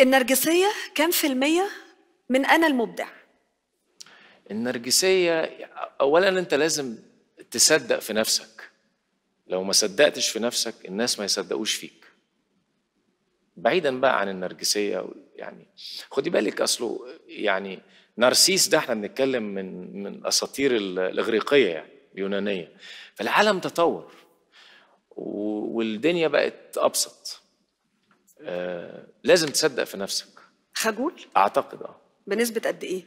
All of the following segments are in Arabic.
النرجسية كام في المية من أنا المبدع؟ النرجسية أولا أنت لازم تصدق في نفسك لو ما صدقتش في نفسك الناس ما يصدقوش فيك بعيدا بقى عن النرجسية يعني خدي بالك أصله يعني نارسيس ده احنا بنتكلم من من اساطير الاغريقيه يعني اليونانيه فالعالم تطور والدنيا بقت ابسط آه، لازم تصدق في نفسك خجول؟ اعتقد اه بنسبه قد ايه؟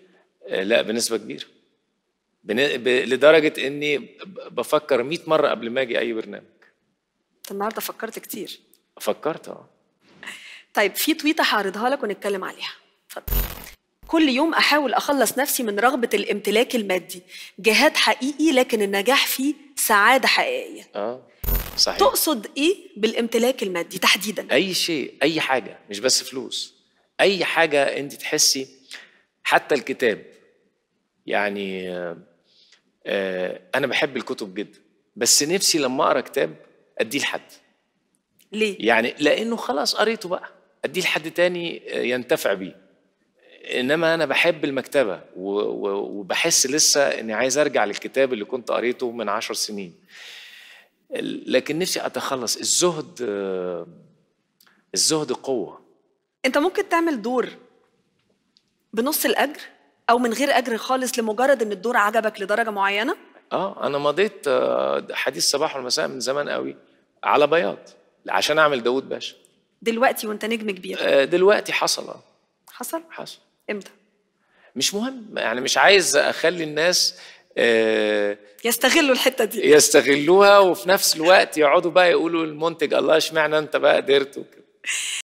آه، لا بنسبه كبيره بن... ب... لدرجه اني بفكر 100 مره قبل ما اجي اي برنامج انت النهارده فكرت كتير فكرت اه طيب في تويته هعرضها لك ونتكلم عليها اتفضل كل يوم احاول اخلص نفسي من رغبه الامتلاك المادي جهاد حقيقي لكن النجاح فيه سعاده حقيقيه اه صحيح تقصد ايه بالامتلاك المادي تحديدا اي شيء اي حاجه مش بس فلوس اي حاجه انت تحسي حتى الكتاب يعني آه، انا بحب الكتب جدا بس نفسي لما اقرا كتاب اديه لحد ليه يعني لانه خلاص قريته بقى اديه لحد تاني آه، ينتفع بيه انما انا بحب المكتبه وبحس لسه اني عايز ارجع للكتاب اللي كنت قريته من عشر سنين لكن نفسي اتخلص الزهد آه، الزهد قوه انت ممكن تعمل دور بنص الاجر او من غير اجر خالص لمجرد ان الدور عجبك لدرجه معينه اه انا مضيت آه، حديث الصباح والمساء من زمان قوي على بياض عشان اعمل داوود باشا دلوقتي وانت نجم كبير آه، دلوقتي حصل حصل حصل امتى مش مهم يعني مش عايز اخلي الناس يستغلوا الحته دي يستغلوها وفي نفس الوقت يقعدوا بقى يقولوا المنتج الله اشمعنى انت بقى قدرت وكده